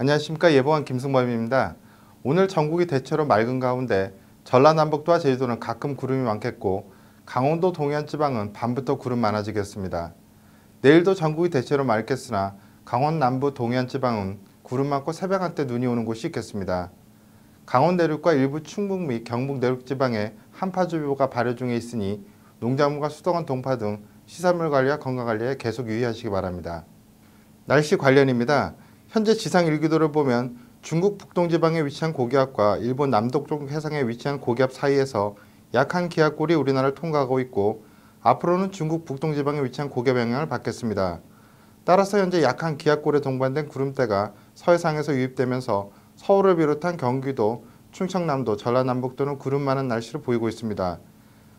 안녕하십니까 예보관 김승범입니다. 오늘 전국이 대체로 맑은 가운데 전라남북도와 제주도는 가끔 구름이 많겠고 강원도 동해안 지방은 밤부터 구름 많아지겠습니다. 내일도 전국이 대체로 맑겠으나 강원 남부 동해안 지방은 구름 많고 새벽 한때 눈이 오는 곳이 있겠습니다. 강원 내륙과 일부 충북 및 경북 내륙 지방에 한파주의보가 발효 중에 있으니 농작물과 수도원 동파 등 시설물 관리와 건강 관리에 계속 유의하시기 바랍니다. 날씨 관련입니다. 현재 지상 일기도를 보면 중국 북동지방에 위치한 고기압과 일본 남동쪽 해상에 위치한 고기압 사이에서 약한 기압골이 우리나라를 통과하고 있고 앞으로는 중국 북동지방에 위치한 고기압 영향을 받겠습니다. 따라서 현재 약한 기압골에 동반된 구름대가 서해상에서 유입되면서 서울을 비롯한 경기도, 충청남도, 전라남북도는 구름 많은 날씨로 보이고 있습니다.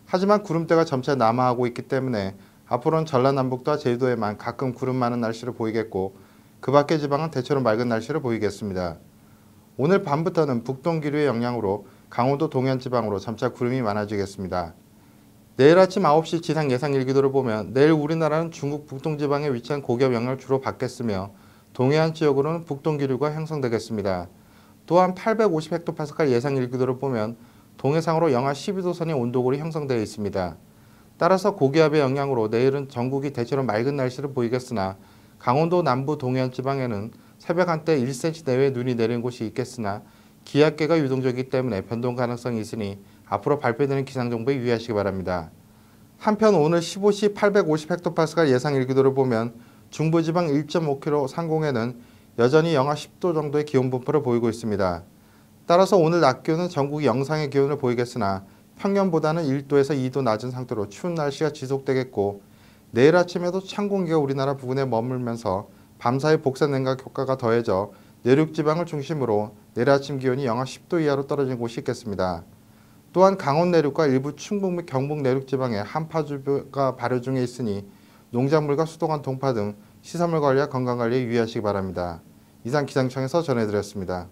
하지만 구름대가 점차 남하하고 있기 때문에 앞으로는 전라남북도와 제주도에만 가끔 구름 많은 날씨를 보이겠고 그 밖의 지방은 대체로 맑은 날씨를 보이겠습니다. 오늘 밤부터는 북동기류의 영향으로 강원도 동해안 지방으로 점차 구름이 많아지겠습니다. 내일 아침 9시 지상 예상 일기도를 보면 내일 우리나라는 중국 북동지방에 위치한 고기압 영향을 주로 받겠으며 동해안 지역으로는 북동기류가 형성되겠습니다. 또한 850헥토파스칼 예상 일기도를 보면 동해상으로 영하 12도선의 온도골이 형성되어 있습니다. 따라서 고기압의 영향으로 내일은 전국이 대체로 맑은 날씨를 보이겠으나 강원도 남부 동해안 지방에는 새벽 한때 1cm 내외 눈이 내린 곳이 있겠으나 기압계가 유동적이기 때문에 변동 가능성이 있으니 앞으로 발표되는 기상정보에 유의하시기 바랍니다. 한편 오늘 15시 850헥토파스칼 예상 일기도를 보면 중부지방 1.5km 상공에는 여전히 영하 10도 정도의 기온 분포를 보이고 있습니다. 따라서 오늘 낮 기온은 전국 영상의 기온을 보이겠으나 평년보다는 1도에서 2도 낮은 상태로 추운 날씨가 지속되겠고 내일 아침에도 찬 공기가 우리나라 부근에 머물면서 밤사이 복사 냉각 효과가 더해져 내륙 지방을 중심으로 내일 아침 기온이 영하 10도 이하로 떨어진 곳이 있겠습니다. 또한 강원 내륙과 일부 충북 및 경북 내륙 지방에 한파주가 발효 중에 있으니 농작물과 수도관 동파 등 시설물 관리와 건강관리에 유의하시기 바랍니다. 이상 기상청에서 전해드렸습니다.